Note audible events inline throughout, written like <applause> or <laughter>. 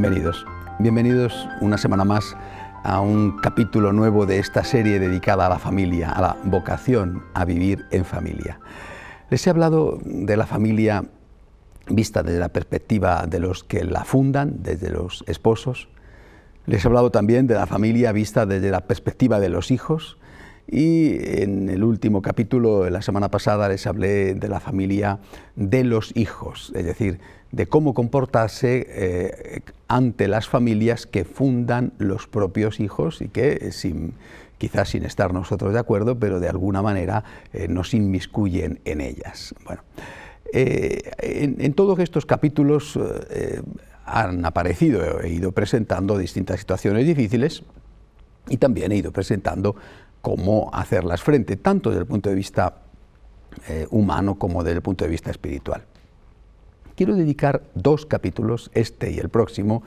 Bienvenidos. Bienvenidos una semana más a un capítulo nuevo de esta serie dedicada a la familia, a la vocación a vivir en familia. Les he hablado de la familia vista desde la perspectiva de los que la fundan, desde los esposos. Les he hablado también de la familia vista desde la perspectiva de los hijos y en el último capítulo, la semana pasada, les hablé de la familia de los hijos, es decir, de cómo comportarse eh, ante las familias que fundan los propios hijos y que eh, sin, quizás sin estar nosotros de acuerdo, pero de alguna manera eh, nos inmiscuyen en ellas. Bueno, en, todos estos capítulos han aparecido, he ido presentando distintas situaciones difíciles y también he ido presentando cómo hacerlas frente, tanto desde el punto de vista eh, humano como desde el punto de vista espiritual. Quiero dedicar dos capítulos, este y el próximo,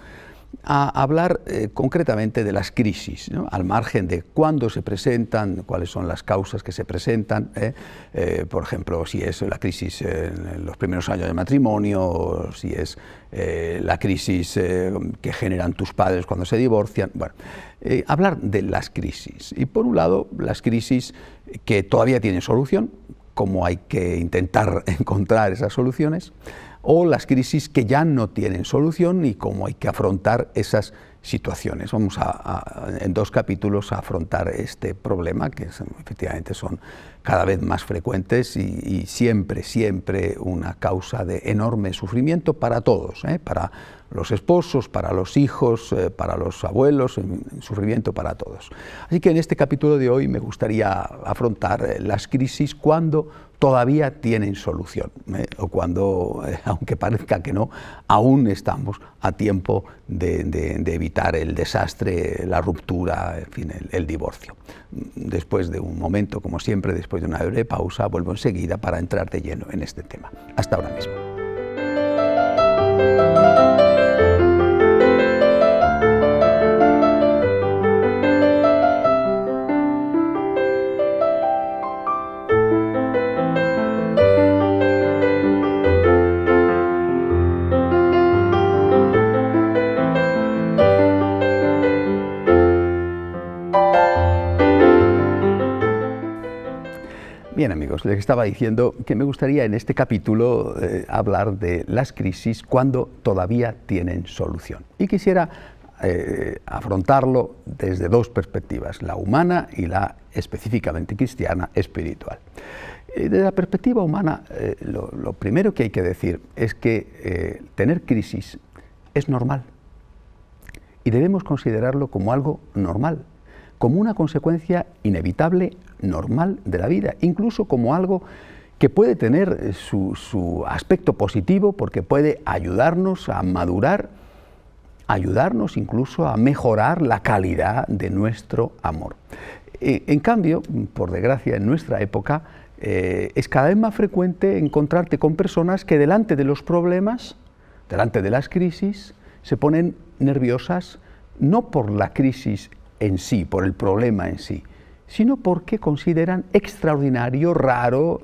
a hablar eh, concretamente de las crisis, al margen de cuándo se presentan, cuáles son las causas que se presentan, ¿eh? Eh, por ejemplo, si es la crisis en los primeros años de matrimonio, si es la crisis que generan tus padres cuando se divorcian, bueno, hablar de las crisis. Y por un lado, las crisis que todavía tienen solución, cómo hay que intentar <laughs> encontrar esas soluciones, o las crisis que ya no tienen solución y cómo hay que afrontar esas situaciones. Vamos a, en dos capítulos a afrontar este problema, que efectivamente son cada vez más frecuentes y, siempre, siempre una causa de enorme sufrimiento para todos, ¿eh? para los esposos, para los hijos, eh, para los abuelos, sufrimiento para todos. Así que en este capítulo de hoy me gustaría afrontar eh, las crisis cuando todavía tienen solución, ¿eh? o cuando, eh, <laughs> aunque parezca que no, aún estamos a tiempo de, evitar el desastre, la ruptura, fin, el, el, divorcio. Después de un momento, como siempre, después de una breve pausa, vuelvo enseguida para entrar de lleno en este tema. Hasta ahora mismo. les estaba diciendo que me gustaría en este capítulo eh, hablar de las crisis cuando todavía tienen solución. Y quisiera eh, afrontarlo desde dos perspectivas, la humana y la específicamente cristiana espiritual. Eh, desde la perspectiva humana, lo, primero que hay que decir es que tener crisis es normal y debemos considerarlo como algo normal, como una consecuencia inevitable, normal de la vida, incluso como algo que puede tener eh, su, aspecto positivo porque puede ayudarnos a madurar, ayudarnos incluso a mejorar la calidad de nuestro amor. Eh, en cambio, por desgracia, en nuestra época eh, es cada vez más frecuente encontrarte con personas que delante de los problemas, delante de las crisis, se ponen nerviosas no por la crisis en sí, por el problema en sí, sino porque consideran extraordinario, raro,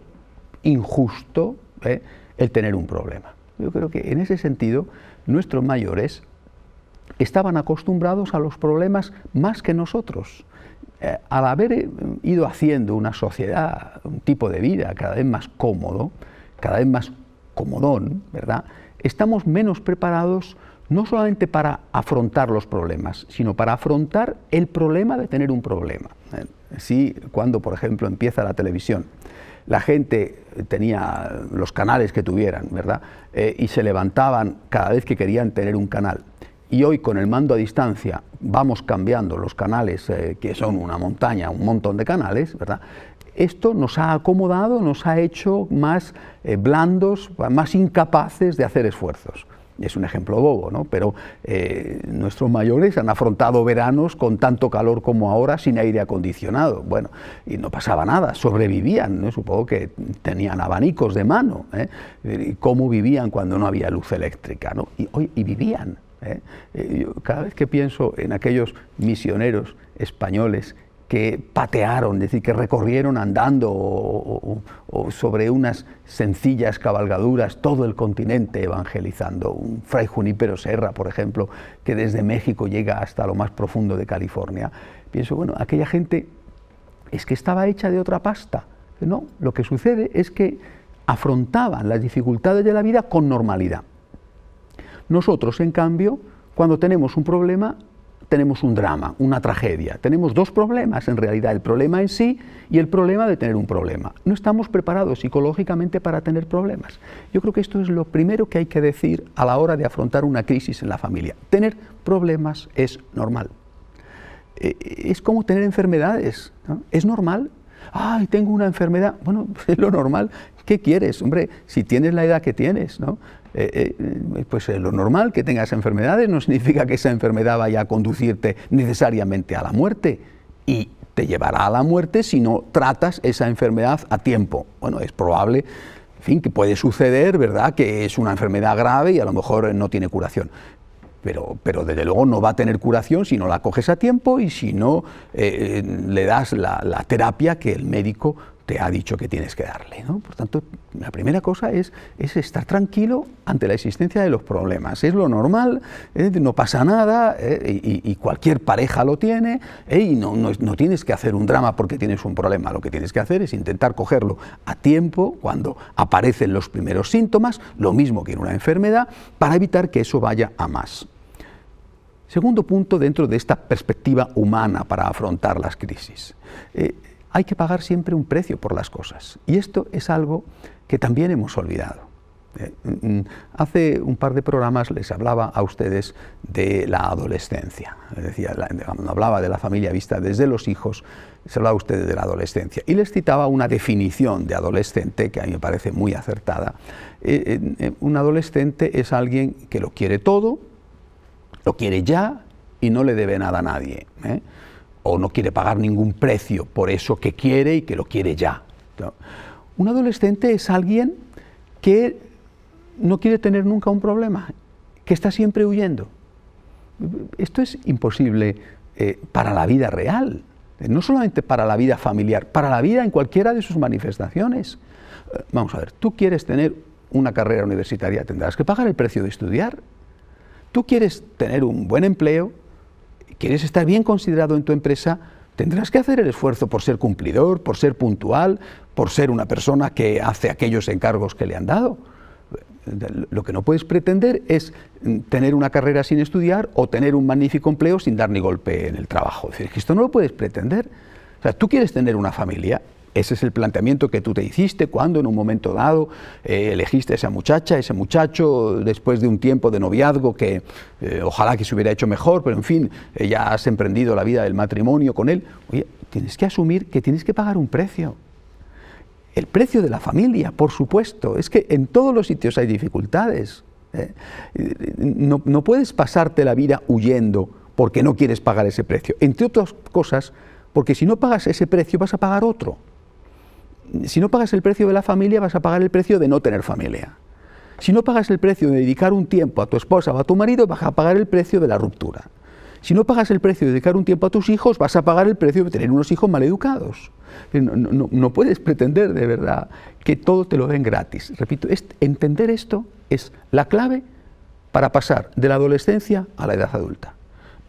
injusto ¿eh? el tener un problema. Yo creo que en ese sentido nuestros mayores estaban acostumbrados a los problemas más que nosotros. Eh, al haber eh, ido haciendo una sociedad, un tipo de vida cada vez más cómodo, cada vez más comodón, ¿verdad? Estamos menos preparados no solamente para afrontar los problemas, sino para afrontar el problema de tener un problema. Eh, si cuando, por ejemplo, empieza la televisión, la gente tenía los canales que tuvieran, ¿verdad? Eh, y se levantaban cada vez que querían tener un canal. Y hoy con el mando a distancia vamos cambiando los canales, eh, que son una montaña, un montón de canales, ¿verdad? esto nos ha acomodado, nos ha hecho más blandos, más incapaces de hacer esfuerzos es un ejemplo bobo, ¿no? pero eh, nuestros mayores han afrontado veranos con tanto calor como ahora sin aire acondicionado. Bueno, y no pasaba nada, sobrevivían, supongo que tenían abanicos de mano. ¿eh? ¿Cómo vivían cuando no había luz eléctrica? Y, vivían. ¿eh? cada vez que pienso en aquellos misioneros españoles que patearon, es decir, que recorrieron andando o, sobre unas sencillas cabalgaduras todo el continente evangelizando. Un fray Junípero Serra, por ejemplo, que desde México llega hasta lo más profundo de California. Pienso, bueno, aquella gente es que estaba hecha de otra pasta. No, lo que sucede es que afrontaban las dificultades de la vida con normalidad. Nosotros, en cambio, cuando tenemos un problema, tenemos un drama, una tragedia. Tenemos dos problemas, en realidad, el problema en sí y el problema de tener un problema. No estamos preparados psicológicamente para tener problemas. Yo creo que esto es lo primero que hay que decir a la hora de afrontar una crisis en la familia. Tener problemas es normal. Eh, es como tener enfermedades, ¿no? es normal. Ay, tengo una enfermedad. Bueno, <laughs> es lo normal. ¿Qué quieres? Hombre, si tienes la edad que tienes, ¿no? Eh, eh, pues eh, lo normal que tengas enfermedades no significa que esa enfermedad vaya a conducirte necesariamente a la muerte y te llevará a la muerte si no tratas esa enfermedad a tiempo. Bueno, es probable, en fin, que puede suceder, ¿verdad?, que es una enfermedad grave y a lo mejor no tiene curación. Pero, pero, desde luego no va a tener curación si no la coges a tiempo y si no le das la, la terapia que el médico te ha dicho que tienes que darle. Por tanto, la primera cosa es, es, estar tranquilo ante la existencia de los problemas. Es lo normal, no pasa nada eh, y, cualquier pareja lo tiene eh, y no, tienes que hacer un drama porque tienes un problema. Lo que tienes que hacer es intentar cogerlo a tiempo cuando aparecen los primeros síntomas, lo mismo que en una enfermedad, para evitar que eso vaya a más. Segundo punto dentro de esta perspectiva humana para afrontar las crisis. Eh, hay que pagar siempre un precio por las cosas. Y esto es algo que también hemos olvidado. Eh, mm, mm, hace un par de programas les hablaba a ustedes de la adolescencia. Decía, cuando hablaba de la familia vista desde los hijos, se hablaba a ustedes de la adolescencia. Y les citaba una definición de adolescente que a mí me parece muy acertada. Eh, eh, un adolescente es alguien que lo quiere todo, lo quiere ya y no le debe nada a nadie o no quiere pagar ningún precio por eso que quiere y que lo quiere ya. Un adolescente es alguien que no quiere tener nunca un problema, que está siempre huyendo. Esto es imposible eh, para la vida real, no solamente para la vida familiar, para la vida en cualquiera de sus manifestaciones. Eh, vamos a ver, tú quieres tener una carrera universitaria, tendrás que pagar el precio de estudiar. Tú quieres tener un buen empleo, quieres estar bien considerado en tu empresa, tendrás que hacer el esfuerzo por ser cumplidor, por ser puntual, por ser una persona que hace aquellos encargos que le han dado. Lo que no puedes pretender es mm, tener una carrera sin estudiar o tener un magnífico empleo sin dar ni golpe en el trabajo. Es decir, que esto no lo puedes pretender. O sea, tú quieres tener una familia, ese es el planteamiento que tú te hiciste cuando en un momento dado eh, elegiste a esa muchacha, ese muchacho, después de un tiempo de noviazgo que eh, ojalá que se hubiera hecho mejor, pero en fin, eh, ya has emprendido la vida del matrimonio con él. Oye, tienes que asumir que tienes que pagar un precio. El precio de la familia, por supuesto. Es que en todos los sitios hay dificultades. no puedes pasarte la vida huyendo porque no quieres pagar ese precio. Entre otras cosas, porque si no pagas ese precio vas a pagar otro si no pagas el precio de la familia, vas a pagar el precio de no tener familia. Si no pagas el precio de dedicar un tiempo a tu esposa o a tu marido, vas a pagar el precio de la ruptura. Si no pagas el precio de dedicar un tiempo a tus hijos, vas a pagar el precio de tener unos hijos maleducados. No, no, puedes pretender de verdad que todo te lo den gratis. Repito, entender esto es la clave para pasar de la adolescencia a la edad adulta.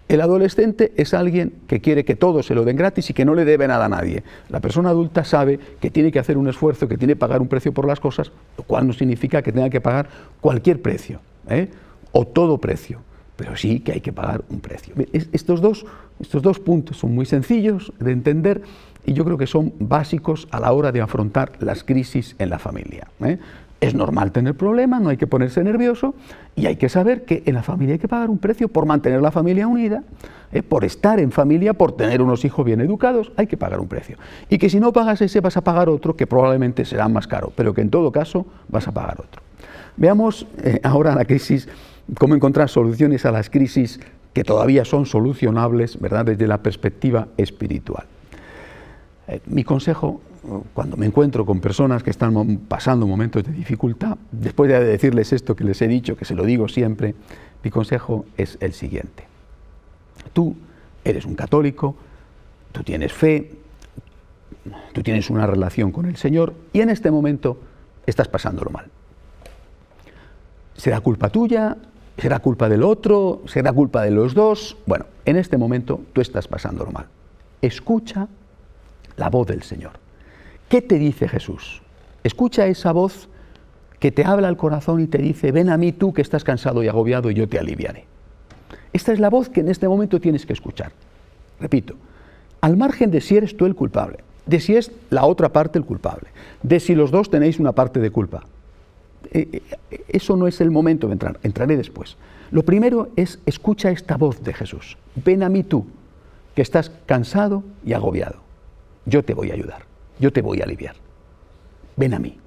El adolescente es alguien que quiere que todo se lo den gratis y que no le debe nada a nadie. La persona adulta sabe que tiene que hacer un esfuerzo, que tiene que pagar un precio por las cosas, lo cual no significa que tenga que pagar cualquier precio ¿eh? o todo precio, pero sí que hay que pagar un precio. Estos dos, estos dos puntos son muy sencillos de entender y yo creo que son básicos a la hora de afrontar las crisis en la familia. ¿eh? Es normal tener problemas, no hay que ponerse nervioso y hay que saber que en la familia hay que pagar un precio por mantener la familia unida, ¿eh? por estar en familia, por tener unos hijos bien educados, hay que pagar un precio. Y que si no pagas ese vas a pagar otro que probablemente será más caro, pero que en todo caso vas a pagar otro. Veamos eh, ahora la crisis, cómo encontrar soluciones a las crisis que todavía son solucionables, ¿verdad?, desde la perspectiva espiritual. Eh, mi consejo cuando me encuentro con personas que están pasando momentos de dificultad, después de decirles esto que les he dicho, que se lo digo siempre, mi consejo es el siguiente. Tú eres un católico, tú tienes fe, tú tienes una relación con el Señor y en este momento estás pasándolo mal. ¿Será culpa tuya? ¿Será culpa del otro? ¿Será culpa de los dos? Bueno, en este momento tú estás pasándolo mal. Escucha la voz del Señor. ¿Qué te dice Jesús? Escucha esa voz que te habla al corazón y te dice, ven a mí tú que estás cansado y agobiado y yo te aliviaré. Esta es la voz que en este momento tienes que escuchar. Repito, al margen de si eres tú el culpable, de si es la otra parte el culpable, de si los dos tenéis una parte de culpa. Eh, eh, eso no es el momento de entrar, entraré después. Lo primero es escucha esta voz de Jesús. Ven a mí tú, que estás cansado y agobiado. Yo te voy a ayudar yo te voy a aliviar. Ven a mí,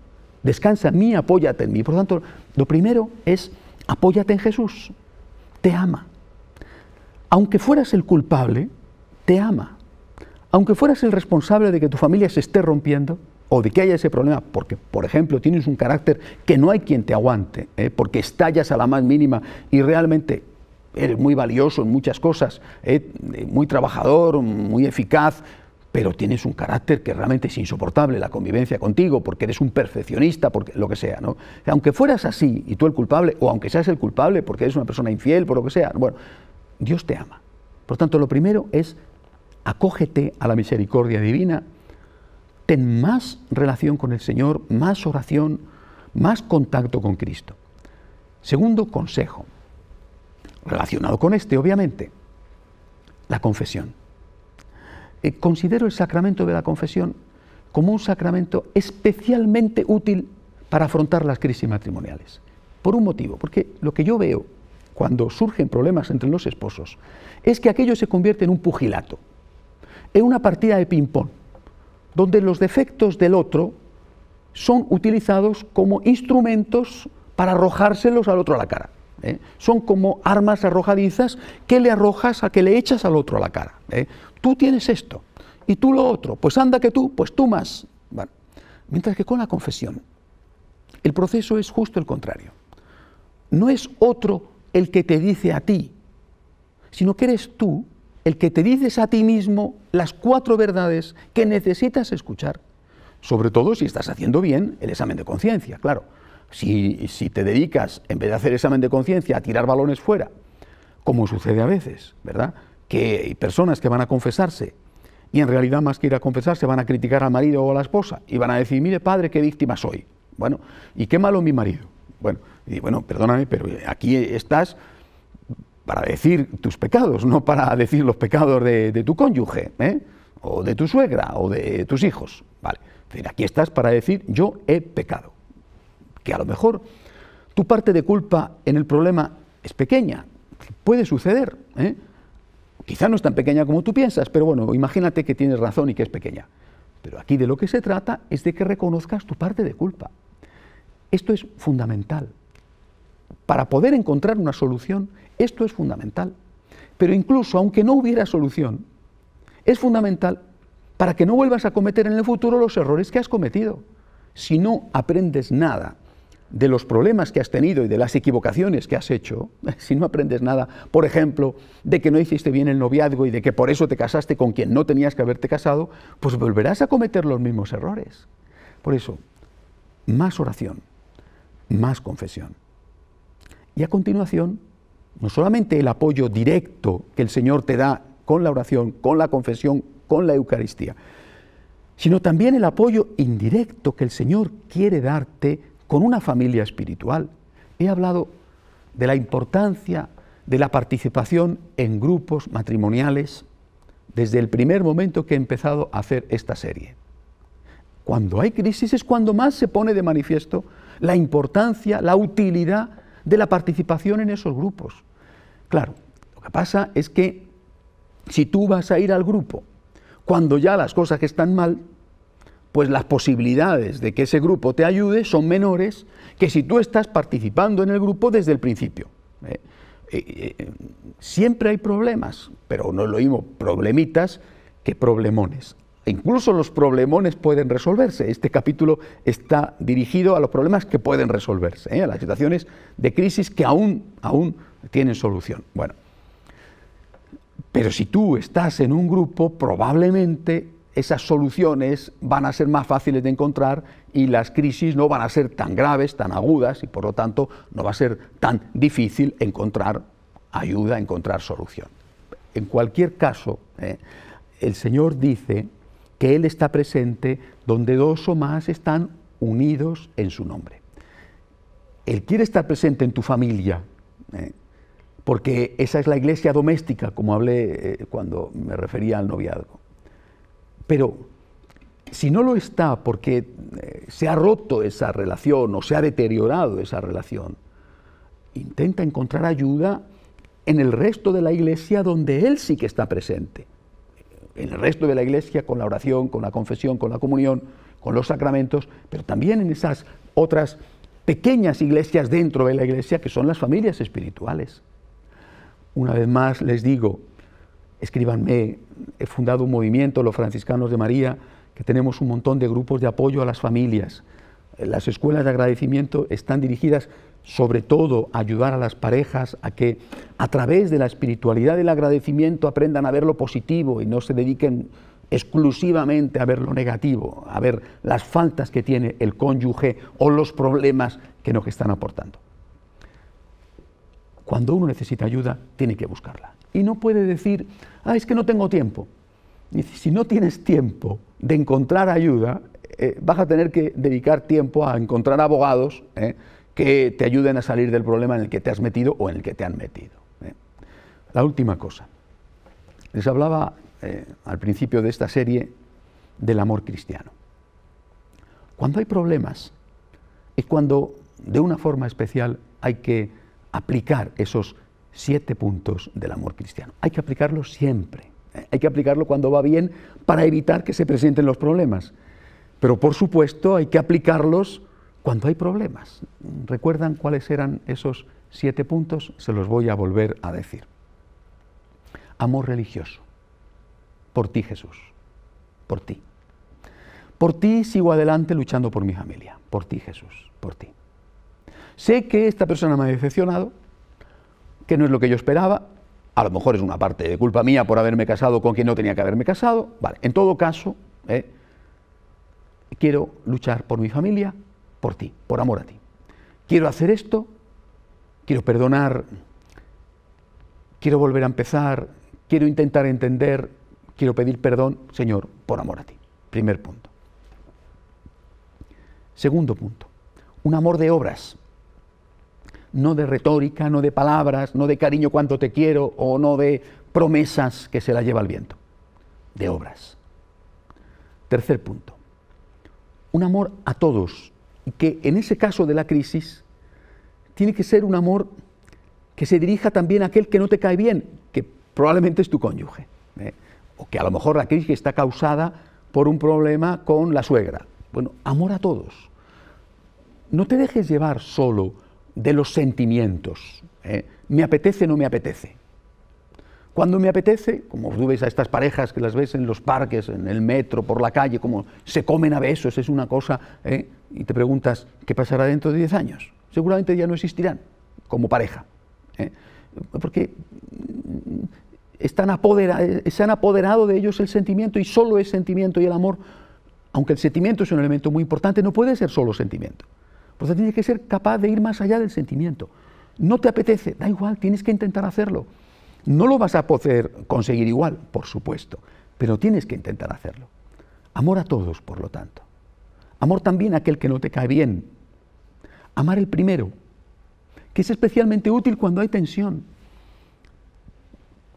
descansa en mí, apóyate en mí. Por lo tanto, lo primero es apóyate en Jesús, te ama. Aunque fueras el culpable, te ama. Aunque fueras el responsable de que tu familia se esté rompiendo, o de que haya ese problema, porque, por ejemplo, tienes un carácter que no hay quien te aguante, ¿eh? porque estallas a la más mínima y realmente eres muy valioso en muchas cosas, ¿eh? muy trabajador, muy eficaz, pero tienes un carácter que realmente es insoportable la convivencia contigo, porque eres un perfeccionista, porque lo que sea, ¿no? Aunque fueras así y tú el culpable, o aunque seas el culpable porque eres una persona infiel, por lo que sea, bueno, Dios te ama. Por tanto, lo primero es acógete a la misericordia divina, ten más relación con el Señor, más oración, más contacto con Cristo. Segundo consejo, relacionado con este, obviamente, la confesión. Eh, considero el sacramento de la confesión como un sacramento especialmente útil para afrontar las crisis matrimoniales. Por un motivo, porque lo que yo veo cuando surgen problemas entre los esposos es que aquello se convierte en un pugilato, en una partida de ping-pong, donde los defectos del otro son utilizados como instrumentos para arrojárselos al otro a la cara. ¿eh? Son como armas arrojadizas que le arrojas, a que le echas al otro a la cara. ¿eh? Tú tienes esto y tú lo otro. Pues anda que tú, pues tú más. mientras que con la confesión, el proceso es justo el contrario. No es otro el que te dice a ti, sino que eres tú el que te dices a ti mismo las cuatro verdades que necesitas escuchar, sobre todo si estás haciendo bien el examen de conciencia, claro. Si, te dedicas, en vez de hacer examen de conciencia, a tirar balones fuera, como sucede a veces, ¿verdad? Que hay personas que van a confesarse y en realidad más que ir a confesarse van a criticar al marido o a la esposa y van a decir, mire padre, qué víctima soy. Bueno, ¿y qué malo mi marido? Bueno, y bueno, perdóname, pero aquí estás para decir tus pecados, no para decir los pecados de, tu cónyuge, ¿eh? o de tu suegra, o de tus hijos. Vale. aquí estás para decir yo he pecado que a lo mejor tu parte de culpa en el problema es pequeña, puede suceder, ¿eh? quizá no es tan pequeña como tú piensas, pero bueno, imagínate que tienes razón y que es pequeña. Pero aquí de lo que se trata es de que reconozcas tu parte de culpa. Esto es fundamental. Para poder encontrar una solución, esto es fundamental. Pero incluso aunque no hubiera solución, es fundamental para que no vuelvas a cometer en el futuro los errores que has cometido. Si no aprendes nada de los problemas que has tenido y de las equivocaciones que has hecho, <laughs> si no aprendes nada, por ejemplo, de que no hiciste bien el noviazgo y de que por eso te casaste con quien no tenías que haberte casado, pues volverás a cometer los mismos errores. Por eso, más oración, más confesión. Y a continuación, no solamente el apoyo directo que el Señor te da con la oración, con la confesión, con la Eucaristía, sino también el apoyo indirecto que el Señor quiere darte con una familia espiritual. He hablado de la importancia de la participación en grupos matrimoniales desde el primer momento que he empezado a hacer esta serie. Cuando hay crisis es cuando más se pone de manifiesto la importancia, la utilidad de la participación en esos grupos. Claro, lo que pasa es que si tú vas a ir al grupo cuando ya las cosas están mal, pues las posibilidades de que ese grupo te ayude son menores que si tú estás participando en el grupo desde el principio. ¿eh? Eh, eh, siempre hay problemas, pero no lo oímos problemitas que problemones. Incluso los problemones pueden resolverse. Este capítulo está dirigido a los problemas que pueden resolverse, a las situaciones de crisis que aún, aún tienen solución. Bueno, pero si tú estás en un grupo, probablemente esas soluciones van a ser más fáciles de encontrar y las crisis no van a ser tan graves, tan agudas y por lo tanto no va a ser tan difícil encontrar ayuda, encontrar solución. En cualquier caso, eh, el Señor dice que Él está presente donde dos o más están unidos en su nombre. Él quiere estar presente en tu familia, eh, porque esa es la iglesia doméstica, como hablé eh, cuando me refería al noviazgo. Pero si no lo está porque eh, se ha roto esa relación o se ha deteriorado esa relación, intenta encontrar ayuda en el resto de la iglesia donde él sí que está presente. En el resto de la iglesia, con la oración, con la confesión, con la comunión, con los sacramentos, pero también en esas otras pequeñas iglesias dentro de la iglesia que son las familias espirituales. Una vez más les digo, escríbanme, he fundado un movimiento, los franciscanos de María, que tenemos un montón de grupos de apoyo a las familias. Las escuelas de agradecimiento están dirigidas sobre todo a ayudar a las parejas a que a través de la espiritualidad del agradecimiento aprendan a ver lo positivo y no se dediquen exclusivamente a ver lo negativo, a ver las faltas que tiene el cónyuge o los problemas que nos están aportando. Cuando uno necesita ayuda, tiene que buscarla y no puede decir, ah, es que no tengo tiempo. si no tienes tiempo de encontrar ayuda, eh, vas a tener que dedicar tiempo a encontrar abogados eh, que te ayuden a salir del problema en el que te has metido o en el que te han metido. Eh". La última cosa. Les hablaba al principio de esta serie del amor cristiano. Cuando hay problemas es cuando de una forma especial hay que aplicar esos siete puntos del amor cristiano. Hay que aplicarlo siempre. ¿eh? Hay que aplicarlo cuando va bien para evitar que se presenten los problemas. Pero por supuesto hay que aplicarlos cuando hay problemas. ¿Recuerdan cuáles eran esos siete puntos? Se los voy a volver a decir. Amor religioso. Por ti Jesús. Por ti. Por ti sigo adelante luchando por mi familia. Por ti Jesús. Por ti. Sé que esta persona me ha decepcionado, que no es lo que yo esperaba, a lo mejor es una parte de culpa mía por haberme casado con quien no tenía que haberme casado, vale, en todo caso, eh, quiero luchar por mi familia, por ti, por amor a ti. Quiero hacer esto, quiero perdonar, quiero volver a empezar, quiero intentar entender, quiero pedir perdón, Señor, por amor a ti. Primer punto. Segundo punto, un amor de obras no de retórica, no de palabras, no de cariño cuánto te quiero o no de promesas que se la lleva el viento, de obras. Tercer punto, un amor a todos, y que en ese caso de la crisis tiene que ser un amor que se dirija también a aquel que no te cae bien, que probablemente es tu cónyuge, ¿eh? o que a lo mejor la crisis está causada por un problema con la suegra. Bueno, amor a todos. No te dejes llevar solo de los sentimientos. ¿eh? Me apetece, o no me apetece. Cuando me apetece, como tú ves a estas parejas que las ves en los parques, en el metro, por la calle, como se comen a besos, es una cosa, ¿eh? y te preguntas, ¿qué pasará dentro de 10 años? Seguramente ya no existirán como pareja. ¿eh? Porque mm, están se han apoderado de ellos el sentimiento y solo es sentimiento y el amor, aunque el sentimiento es un elemento muy importante, no puede ser solo sentimiento. Por tienes que ser capaz de ir más allá del sentimiento. No te apetece, da igual, tienes que intentar hacerlo. No lo vas a poder conseguir igual, por supuesto, pero tienes que intentar hacerlo. Amor a todos, por lo tanto. Amor también a aquel que no te cae bien. Amar el primero, que es especialmente útil cuando hay tensión.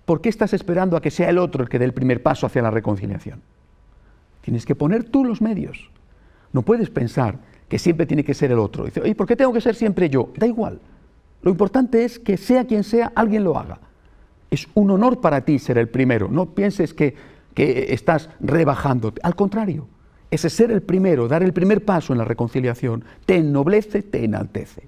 ¿Por qué estás esperando a que sea el otro el que dé el primer paso hacia la reconciliación? Tienes que poner tú los medios. No puedes pensar que siempre tiene que ser el otro. Dice, ¿y por qué tengo que ser siempre yo? Da igual. Lo importante es que sea quien sea, alguien lo haga. Es un honor para ti ser el primero. No pienses que, estás rebajándote. Al contrario, ese ser el primero, dar el primer paso en la reconciliación, te ennoblece, te enaltece.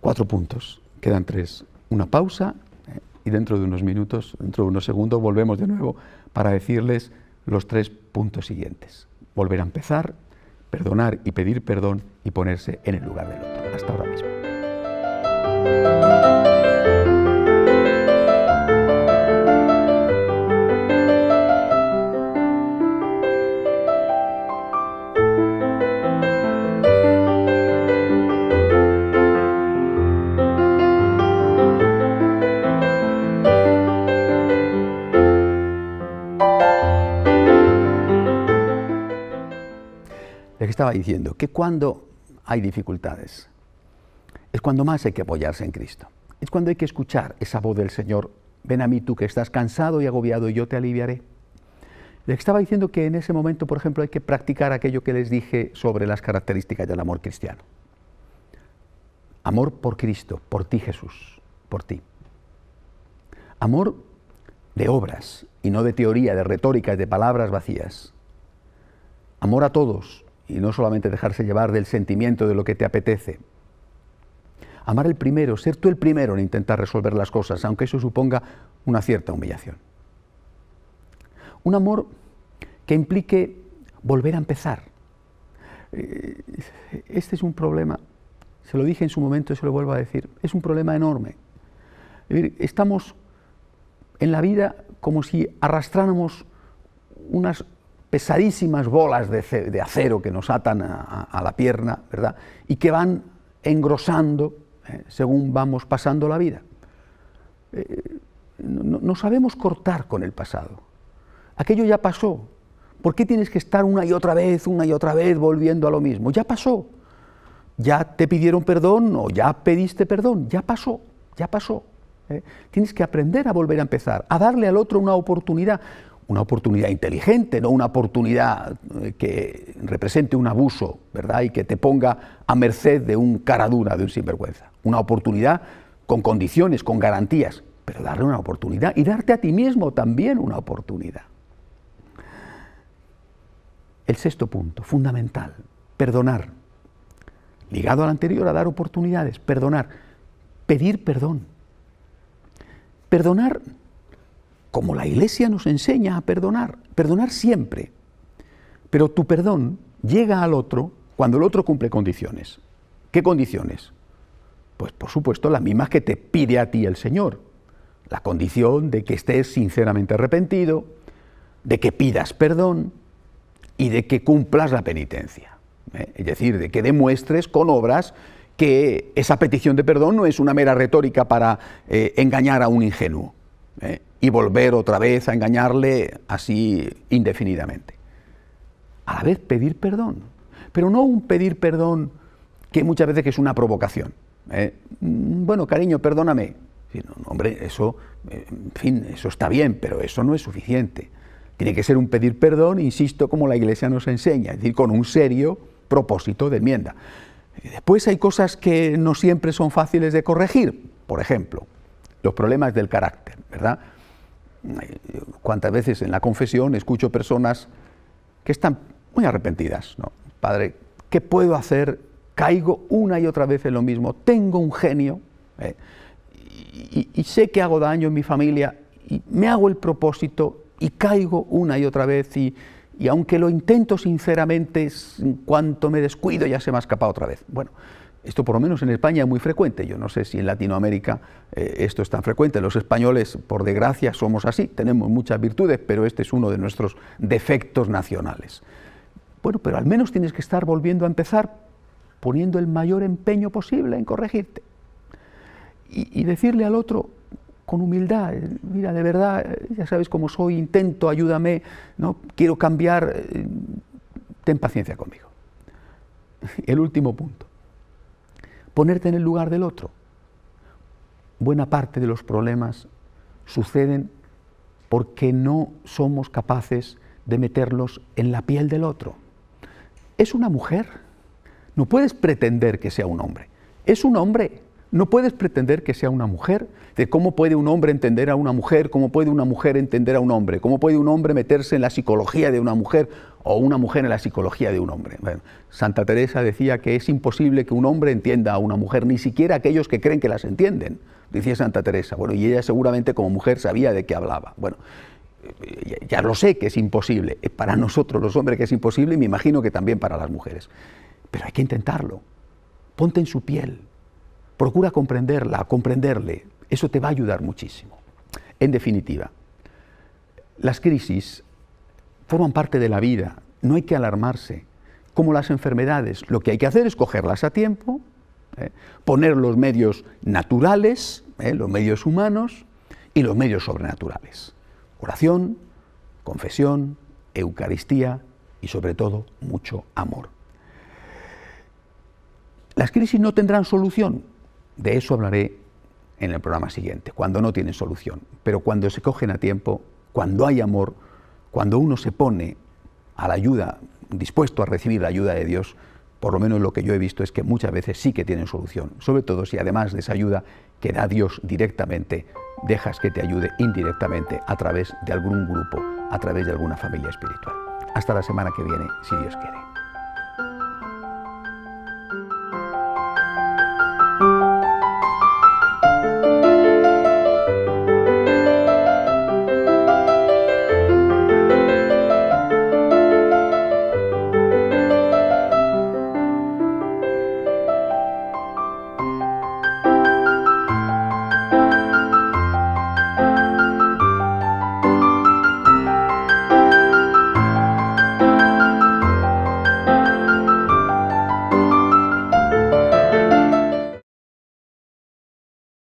Cuatro puntos. Quedan tres. Una pausa eh, y dentro de unos minutos, dentro de unos segundos, volvemos de nuevo para decirles los tres puntos siguientes. Volver a empezar, perdonar y pedir perdón y ponerse en el lugar del otro. Hasta ahora mismo. estaba diciendo que cuando hay dificultades es cuando más hay que apoyarse en Cristo. Es cuando hay que escuchar esa voz del Señor, ven a mí tú que estás cansado y agobiado y yo te aliviaré. Le estaba diciendo que en ese momento, por ejemplo, hay que practicar aquello que les dije sobre las características del amor cristiano. Amor por Cristo, por ti Jesús, por ti. Amor de obras y no de teoría, de retórica, de palabras vacías. Amor a todos, y no solamente dejarse llevar del sentimiento de lo que te apetece. Amar el primero, ser tú el primero en intentar resolver las cosas, aunque eso suponga una cierta humillación. Un amor que implique volver a empezar. Eh, este es un problema, se lo dije en su momento y se lo vuelvo a decir, es un problema enorme. Estamos en la vida como si arrastráramos unas pesadísimas bolas de, acero que nos atan a, la pierna, ¿verdad? Y que van engrosando ¿eh? según vamos pasando la vida. Eh, no, sabemos cortar con el pasado. Aquello ya pasó. ¿Por qué tienes que estar una y otra vez, una y otra vez volviendo a lo mismo? Ya pasó. Ya te pidieron perdón o ya pediste perdón. Ya pasó, ya pasó. ¿eh? Tienes que aprender a volver a empezar, a darle al otro una oportunidad una oportunidad inteligente, no una oportunidad eh, que represente un abuso, ¿verdad? Y que te ponga a merced de un caradura, de un sinvergüenza. Una oportunidad con condiciones, con garantías, pero darle una oportunidad y darte a ti mismo también una oportunidad. El sexto punto, fundamental, perdonar. Ligado al anterior, a dar oportunidades, perdonar, pedir perdón. Perdonar como la iglesia nos enseña a perdonar, perdonar siempre. Pero tu perdón llega al otro cuando el otro cumple condiciones. ¿Qué condiciones? Pues por supuesto las mismas que te pide a ti el Señor. La condición de que estés sinceramente arrepentido, de que pidas perdón y de que cumplas la penitencia. ¿eh? Es decir, de que demuestres con obras que esa petición de perdón no es una mera retórica para eh, engañar a un ingenuo. ¿eh? y volver otra vez a engañarle así indefinidamente. A la vez pedir perdón, pero no un pedir perdón que muchas veces es una provocación. ¿eh? Mm, bueno, cariño, perdóname. hombre, eso, eh, en fin, eso está bien, pero eso no es suficiente. Tiene que ser un pedir perdón, insisto, como la Iglesia nos enseña, es decir, con un serio propósito de enmienda. Después hay cosas que no siempre son fáciles de corregir, por ejemplo, los problemas del carácter, ¿verdad? cuántas veces en la confesión escucho personas que están muy arrepentidas, ¿no? Padre, ¿qué puedo hacer? Caigo una y otra vez en lo mismo, tengo un genio ¿eh? y, sé que hago daño en mi familia, y me hago el propósito y caigo una y otra vez y, y aunque lo intento sinceramente, en cuanto me descuido ya se me ha escapado otra vez. Bueno, esto por lo menos en España es muy frecuente. Yo no sé si en Latinoamérica eh, esto es tan frecuente. Los españoles, por desgracia, somos así. Tenemos muchas virtudes, pero este es uno de nuestros defectos nacionales. Bueno, pero al menos tienes que estar volviendo a empezar poniendo el mayor empeño posible en corregirte. Y, y decirle al otro con humildad, eh, mira, de verdad, eh, ya sabes cómo soy, intento, ayúdame, ¿no? quiero cambiar, ten paciencia conmigo. <laughs> El último punto ponerte en el lugar del otro. Buena parte de los problemas suceden porque no somos capaces de meterlos en la piel del otro. Es una mujer, no puedes pretender que sea un hombre, es un hombre. No puedes pretender que sea una mujer, de cómo puede un hombre entender a una mujer, cómo puede una mujer entender a un hombre, cómo puede un hombre meterse en la psicología de una mujer o una mujer en la psicología de un hombre. Santa Teresa decía que es imposible que un hombre entienda a una mujer, ni siquiera aquellos que creen que las entienden, decía Santa Teresa. Bueno, y ella seguramente como mujer sabía de qué hablaba. Bueno, eh, ya lo sé que es imposible, eh, para nosotros los hombres que es imposible y me imagino que también para las mujeres, pero hay que intentarlo. Ponte en su piel, Procura comprenderla, comprenderle. Eso te va a ayudar muchísimo. En definitiva, las crisis forman parte de la vida, no hay que alarmarse. Como las enfermedades, lo que hay que hacer es cogerlas a tiempo, ¿eh? poner los medios naturales, ¿eh? los medios humanos y los medios sobrenaturales. Oración, confesión, Eucaristía y sobre todo mucho amor. Las crisis no tendrán solución, de eso hablaré en el programa siguiente, cuando no tienen solución. Pero cuando se cogen a tiempo, cuando hay amor, cuando uno se pone a la ayuda, dispuesto a recibir la ayuda de Dios, por lo menos lo que yo he visto es que muchas veces sí que tienen solución, sobre todo si además de esa ayuda que da Dios directamente, dejas que te ayude indirectamente a través de algún grupo, a través de alguna familia espiritual. Hasta la semana que viene, si Dios quiere.